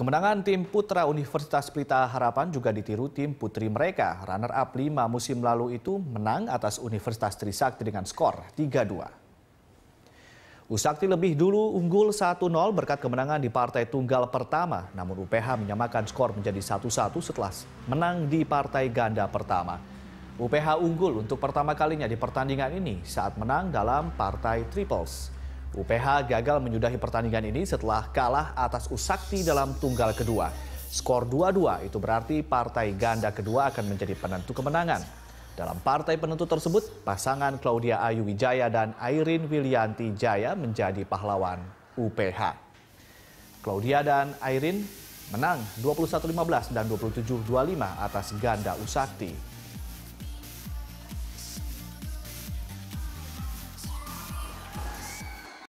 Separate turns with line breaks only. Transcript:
Kemenangan tim putra Universitas Pelita Harapan juga ditiru tim putri mereka. Runner-up 5 musim lalu itu menang atas Universitas Trisakti dengan skor 3-2. Usakti lebih dulu unggul 1-0 berkat kemenangan di partai tunggal pertama. Namun UPH menyamakan skor menjadi 1-1 setelah menang di partai ganda pertama. UPH unggul untuk pertama kalinya di pertandingan ini saat menang dalam partai triples. UPH gagal menyudahi pertandingan ini setelah kalah atas Usakti dalam tunggal kedua. Skor 2-2 itu berarti partai ganda kedua akan menjadi penentu kemenangan. Dalam partai penentu tersebut, pasangan Claudia Ayu Wijaya dan Airin Wilianti Jaya menjadi pahlawan UPH. Claudia dan Airin menang 21-15 dan 27-25 atas ganda Usakti.